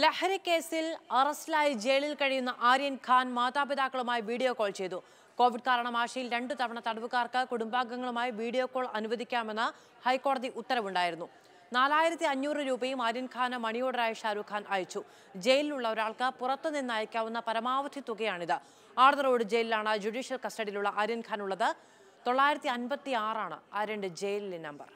ലഹരി കേസിൽ അറസ്റ്റിലായി ജയിലിൽ കഴിയുന്ന ആര്യൻ ഖാൻ മാതാപിതാക്കളുമായി വീഡിയോ കോൾ ചെയ്തു കോവിഡ് കാരണം ആശയിൽ രണ്ടു തവണ തടവുകാർക്ക് കുടുംബാംഗങ്ങളുമായി വീഡിയോ കോൾ അനുവദിക്കാമെന്ന് ഹൈക്കോടതി ഉത്തരവുണ്ടായിരുന്നു നാലായിരത്തി അഞ്ഞൂറ് രൂപയും ആര്യൻ ഖാന് മണിയോടറായ ഷാരൂഖ് ഖാൻ അയച്ചു ജയിലിലുള്ള ഒരാൾക്ക് പുറത്തു നിന്ന് അയക്കാവുന്ന പരമാവധി തുകയാണിത് ആർദർ റോഡ് ജയിലിലാണ് ജുഡീഷ്യൽ കസ്റ്റഡിയിലുള്ള ആര്യൻ ഖാൻ ഉള്ളത് തൊള്ളായിരത്തി അൻപത്തി ആറാണ് ആര്യന്റെ ജയിലിലെ നമ്പർ